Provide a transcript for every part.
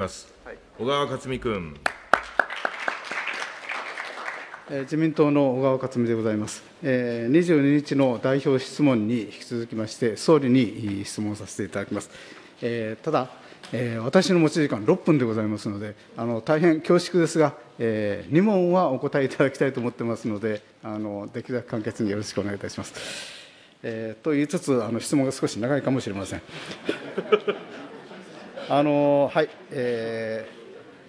はい、小川克美君。自民党の小川克美でございます。22日の代表質問に引き続きまして、総理に質問させていただきます。ただ、私の持ち時間6分でございますので、あの大変恐縮ですが、2問はお答えいただきたいと思ってますので、あのできるだけ簡潔によろしくお願いいたします。と言いつつ、あの質問が少し長いかもしれません。あのはい、え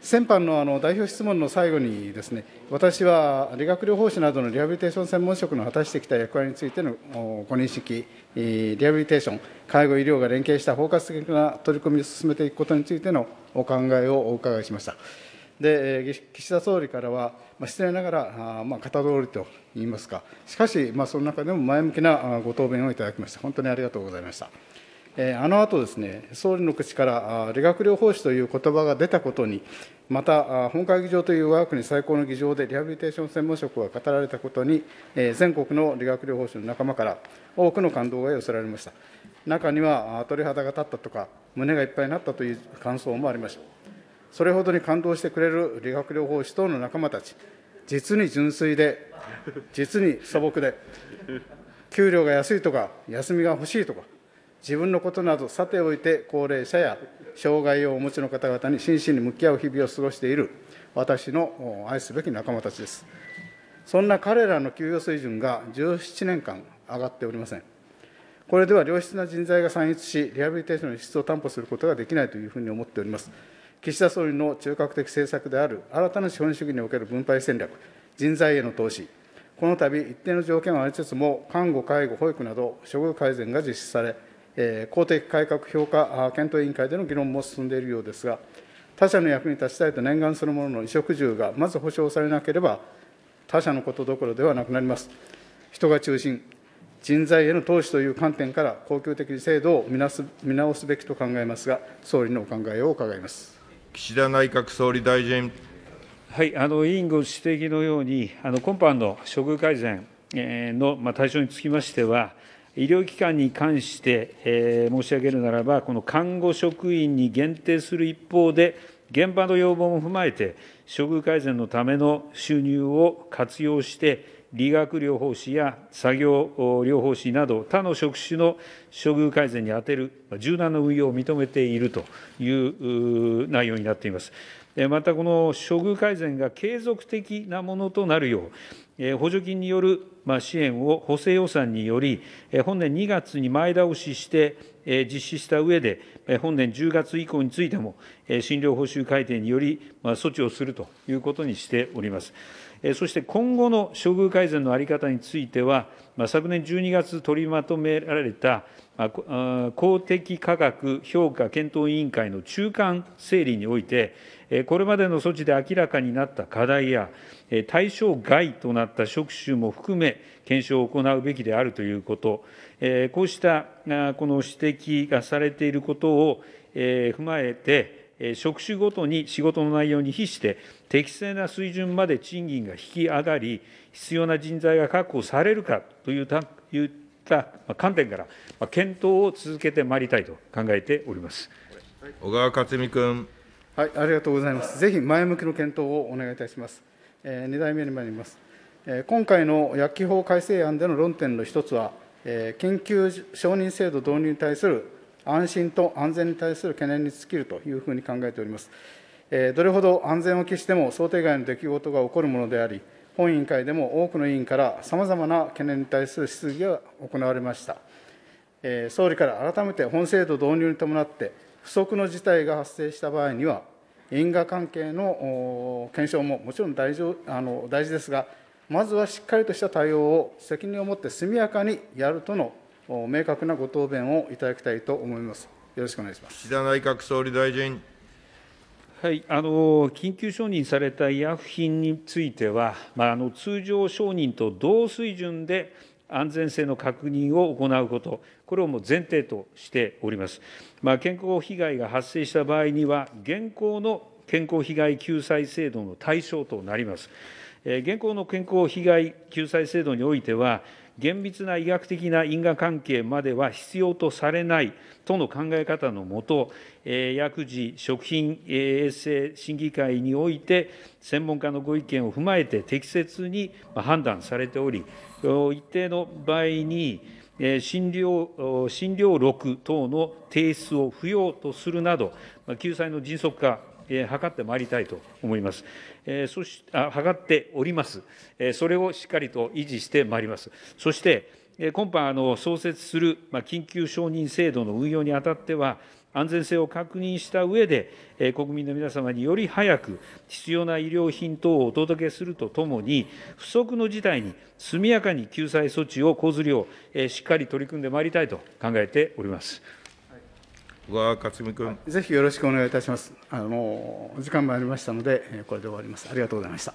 ー、先般のあの代表質問の最後にですね、私は理学療法士などのリハビリテーション専門職の果たしてきた役割についてのご認識、リハビリテーション、介護医療が連携した包括的な取り組みを進めていくことについてのお考えをお伺いしました。で岸田総理からは、まあ、失礼ながら、あまあ、型通りといいますか、しかし、まあ、その中でも前向きなご答弁をいただきまして、本当にありがとうございました。あの後ですね、総理の口から理学療法士という言葉が出たことに、また本会議場という我が国最高の議場でリハビリテーション専門職が語られたことに、全国の理学療法士の仲間から多くの感動が寄せられました。中には鳥肌が立ったとか、胸がいっぱいになったという感想もありました。それほどに感動してくれる理学療法士等の仲間たち、実に純粋で、実に素朴で、給料が安いとか、休みが欲しいとか、自分のことなどさておいて高齢者や障害をお持ちの方々に真摯に向き合う日々を過ごしている私の愛すべき仲間たちですそんな彼らの給与水準が17年間上がっておりませんこれでは良質な人材が散逸しリハビリテーションの質を担保することができないというふうに思っております岸田総理の中核的政策である新たな資本主義における分配戦略人材への投資この度一定の条件はありつつも看護介護保育など処遇改善が実施され公的改革評価検討委員会での議論も進んでいるようですが、他者の役に立ちたいと念願するものの衣食住がまず保障されなければ、他者のことどころではなくなります。人が中心、人材への投資という観点から恒久的制度を見直すべきと考えますが、総理のお考えを伺います岸田内閣総理大臣。はい、あの委員ご指摘のように、あの今般の処遇改善の対象につきましては、医療機関に関して、えー、申し上げるならば、この看護職員に限定する一方で、現場の要望も踏まえて、処遇改善のための収入を活用して、理学療法士や作業療法士など、他の職種の処遇改善に充てる柔軟な運用を認めているという内容になっています。またこの処遇改善が継続的なものとなるよ補助金による支援を補正予算により、本年2月に前倒しして実施した上で、本年10月以降についても、診療報酬改定により措置をするということにしております。そして今後の処遇改善の在り方については、昨年12月取りまとめられた公的価格評価検討委員会の中間整理において、これまでの措置で明らかになった課題や、対象外となるった職種も含め、検証を行うべきであるということ、こうしたこの指摘がされていることを踏まえて、職種ごとに仕事の内容に比して適正な水準まで賃金が引き上がり必要な人材が確保されるかといった観点から検討を続けてまいりたいと考えております小川克美君、はい、ありがとうございますぜひ前向きの検討をお願いいたします、えー、2代目に参ります今回の薬機法改正案での論点の一つは、緊急承認制度導入に対する安心と安全に対する懸念に尽きるというふうに考えております。どれほど安全を期しても想定外の出来事が起こるものであり、本委員会でも多くの委員からさまざまな懸念に対する質疑が行われました。総理から改めて本制度導入に伴って、不測の事態が発生した場合には、因果関係の検証ももちろん大あの大事ですが、まずはしっかりとした対応を責任を持って速やかにやるとの明確なご答弁をいただきたいと思います。よろしくお願いします岸田内閣総理大臣。はい、あの緊急承認された医薬品については、まあ、あの通常承認と同水準で安全性の確認を行うこと、これをもう前提としております。まあ、健康被害が発生した場合には、現行の健康被害救済制度の対象となります。現行の健康被害救済制度においては、厳密な医学的な因果関係までは必要とされないとの考え方のもと、薬事、食品衛生審議会において、専門家のご意見を踏まえて適切に判断されており、一定の場合に、診療診療録等の提出を不要とするなど、救済の迅速化測ってまいりたいと思います。そし図っております。それをしっかりと維持してまいります。そして、今般あの創設する緊急承認制度の運用にあたっては、安全性を確認した上で、国民の皆様により早く必要な医療品等をお届けするとともに、不測の事態に速やかに救済措置を講ずるよう、しっかり取り組んでまいりたいと考えております。小川克美君、ぜひよろしくお願いいたします。あの時間もありましたので、これで終わります。ありがとうございました。